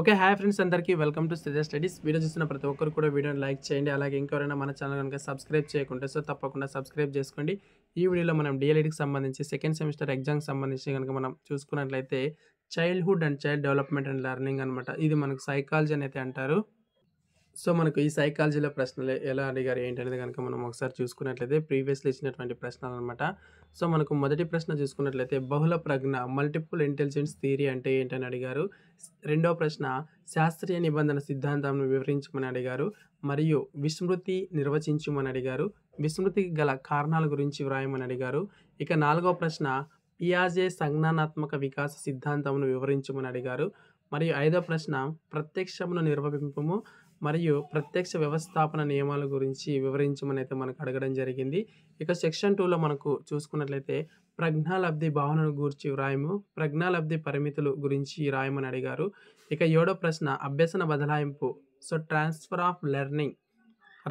okay hi friends అందరికీ welcome to Sreeja studies video చూసిన ప్రతి ఒక్కరు కూడా వీడియోని లైక్ చేయండి అలాగే ఇంకెవరైనా మన ఛానల్ కనుక సబ్స్క్రైబ్ చేయకుంటే సో తప్పకుండా సబ్స్క్రైబ్ చేసుకోండి ఈ వీడియోలో మనం డిఎల్ఈడికి e సంబంధించి సెకండ్ సెమిస్టర్ ఎగ్జామ్కి సంబంధించి కనుక మనం చూసుకున్నట్లయితే childhood and child development and learning అనమాట ఇది మనకు సైకాలజీ అని అయితే అంటారు సో మనకు ఈ సైకాలజీలో ప్రశ్నలు ఎలా అడిగారు ఏంటనేది కనుక మనం ఒకసారి చూసుకున్నట్లయితే ప్రీవియస్లీ ఇచ్చినటువంటి ప్రశ్నలు అనమాట సో మనకు మొదటి ప్రశ్న చూసుకున్నట్లయితే బహుళ ప్రజ్ఞ మల్టిపుల్ ఇంటెలిజెన్స్ థియరీ అంటే ఏంటని అడిగారు రెండవ ప్రశ్న శాస్త్రీయ నిబంధన సిద్ధాంతంను వివరించమని అడిగారు మరియు విస్మృతి నిర్వచించమని అడిగారు విస్మృతికి గల కారణాల గురించి వ్రాయమని అడిగారు ఇక నాలుగవ ప్రశ్న పియాజే సంజ్ఞానాత్మక వికాస సిద్ధాంతమును వివరించమని అడిగారు మరియు ఐదో ప్రశ్న ప్రత్యక్షమును నిర్వహింపము మరియు ప్రత్యక్ష వ్యవస్థాపన నియమాల గురించి వివరించమని అయితే మనకు అడగడం జరిగింది ఇక సెక్షన్ టూలో మనకు చూసుకున్నట్లయితే ప్రజ్ఞాలబ్ధి భావనను గురించి వ్రాయము ప్రజ్ఞాలబ్ధి పరిమితులు గురించి రాయమని అడిగారు ఇక ఏడో ప్రశ్న అభ్యసన బదలాయింపు సో ట్రాన్స్ఫర్ ఆఫ్ లెర్నింగ్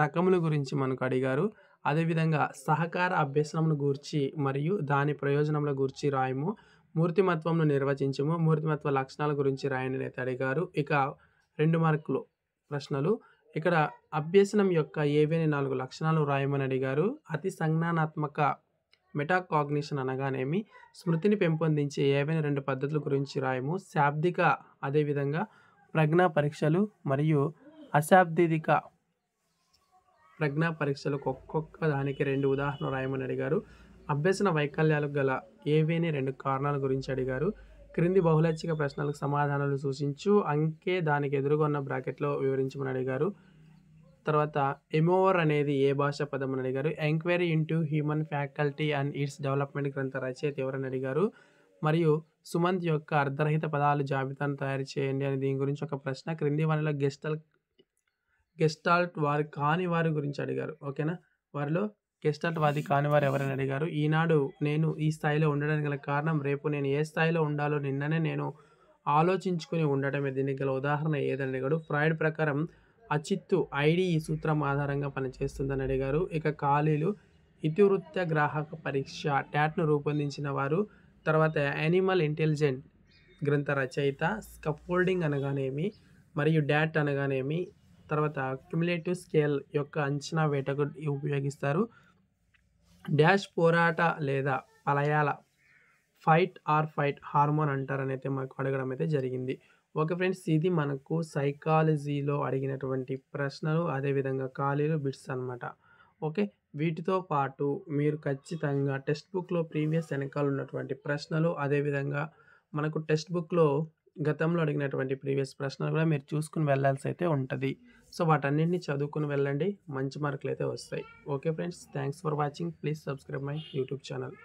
రకముల గురించి మనకు అడిగారు అదేవిధంగా సహకార అభ్యసనమును గూర్చి మరియు దాని ప్రయోజనముల గూర్చి రాయము మూర్తిమత్వంను నిర్వచించము మూర్తిమత్వ లక్షణాల గురించి రాయని అయితే అడిగారు ఇక రెండు మార్కులు ప్రశ్నలు ఇక్కడ అభ్యసనం యొక్క ఏవైనా నాలుగు లక్షణాలు రాయమని అడిగారు అతి సంజ్ఞానాత్మక మెటాకాగ్నిషన్ అనగానేమి స్మృతిని పెంపొందించే ఏవైనా రెండు పద్ధతుల గురించి రాయము శాబ్దిక అదేవిధంగా ప్రజ్ఞా పరీక్షలు మరియు అశాబ్దిక ప్రజ్ఞా పరీక్షలకు ఒక్కొక్క దానికి రెండు ఉదాహరణలు రాయమని అడిగారు అభ్యసన వైకల్యాలకు గల ఏవేని రెండు కారణాల గురించి అడిగారు క్రింది బహులచ్చిక ప్రశ్నలకు సమాధానాలు సూచించు అంకే దానికి ఎదురుగొన్న బ్రాకెట్లో వివరించమని అడిగారు తర్వాత ఎమోవర్ అనేది ఏ భాష పదం అని అడిగారు enquiry into human faculty and its development గ్రంథ రచయిత ఎవరని అడిగారు మరియు సుమంత్ యొక్క అర్ధరహిత పదాలు జాబితాను తయారు చేయండి అని దీని గురించి ఒక ప్రశ్న క్రింది వారిలో గెస్టల్ గెస్టాల్ట్ వారు కాని వారి గురించి అడిగారు ఓకేనా వారిలో గెస్టల్వాది కాని వారు ఎవరని అడిగారు ఈనాడు నేను ఈ స్థాయిలో ఉండడానికి గల కారణం రేపు నేను ఏ స్థాయిలో ఉండాలో నిన్ననే నేను ఆలోచించుకుని ఉండటమే దీనికి గల ఉదాహరణ ఏదని అడిగాడు ఫ్రాయిడ్ ప్రకారం అచిత్తు ఐడి ఈ సూత్రం ఆధారంగా పనిచేస్తుందని అడిగారు ఇక ఖాళీలు ఇతివృత్త గ్రాహక పరీక్ష ట్యాట్ను రూపొందించిన వారు తర్వాత యానిమల్ ఇంటెలిజెంట్ గ్రంథ రచయిత స్కఫోల్డింగ్ అనగానేమి మరియు డాట్ అనగానేమి తర్వాత క్యుములేటివ్ స్కేల్ యొక్క అంచనా వేటకు ఉపయోగిస్తారు డ్యాష్ పోరాట లేదా పలయాల ఫైట్ ఆర్ ఫైట్ హార్మోన్ అంటారనైతే మనకు అడగడం అయితే జరిగింది ఓకే ఫ్రెండ్స్ ఇది మనకు సైకాలజీలో అడిగినటువంటి ప్రశ్నలు అదేవిధంగా ఖాళీలు బిట్స్ అనమాట ఓకే వీటితో పాటు మీరు ఖచ్చితంగా టెక్స్ట్ బుక్లో ప్రీవియస్ వెనకాల ఉన్నటువంటి ప్రశ్నలు అదేవిధంగా మనకు టెక్స్ట్ బుక్లో గతంలో అడిగినటువంటి ప్రీవియస్ ప్రశ్నలు కూడా మీరు చూసుకుని వెళ్ళాల్సి అయితే ఉంటుంది సో వాటన్నింటినీ చదువుకుని వెళ్ళండి మంచి మార్కులు అయితే వస్తాయి okay friends thanks for watching please subscribe my YouTube channel